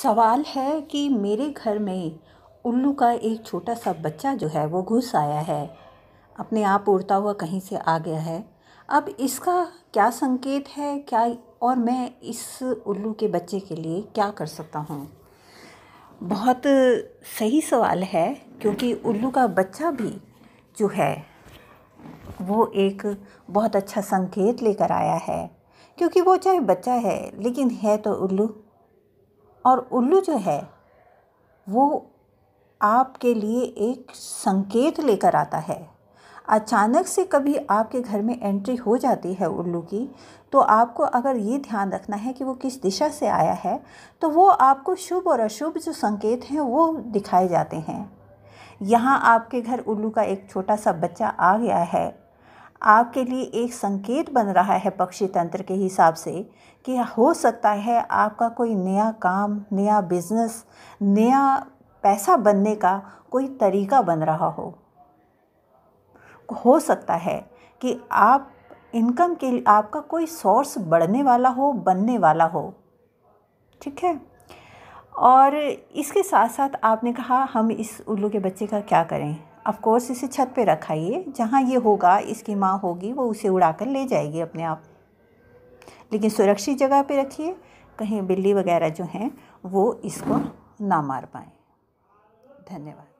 सवाल है कि मेरे घर में उल्लू का एक छोटा सा बच्चा जो है वो घुस आया है अपने आप उड़ता हुआ कहीं से आ गया है अब इसका क्या संकेत है क्या और मैं इस उल्लू के बच्चे के लिए क्या कर सकता हूँ बहुत सही सवाल है क्योंकि उल्लू का बच्चा भी जो है वो एक बहुत अच्छा संकेत लेकर आया है क्योंकि वो चाहे बच्चा है लेकिन है तो उल्लू और उल्लू जो है वो आपके लिए एक संकेत लेकर आता है अचानक से कभी आपके घर में एंट्री हो जाती है उल्लू की तो आपको अगर ये ध्यान रखना है कि वो किस दिशा से आया है तो वो आपको शुभ और अशुभ जो संकेत हैं वो दिखाए जाते हैं यहाँ आपके घर उल्लू का एक छोटा सा बच्चा आ गया है आपके लिए एक संकेत बन रहा है पक्षी तंत्र के हिसाब से कि हो सकता है आपका कोई नया काम नया बिजनेस नया पैसा बनने का कोई तरीका बन रहा हो हो सकता है कि आप इनकम के लिए आपका कोई सोर्स बढ़ने वाला हो बनने वाला हो ठीक है और इसके साथ साथ आपने कहा हम इस उल्लू के बच्चे का क्या करें अफकोर्स कोर्स इसे छत पे रखाइए जहाँ ये होगा इसकी माँ होगी वो उसे उड़ा कर ले जाएगी अपने आप लेकिन सुरक्षित जगह पे रखिए कहीं बिल्ली वगैरह जो हैं वो इसको ना मार पाए धन्यवाद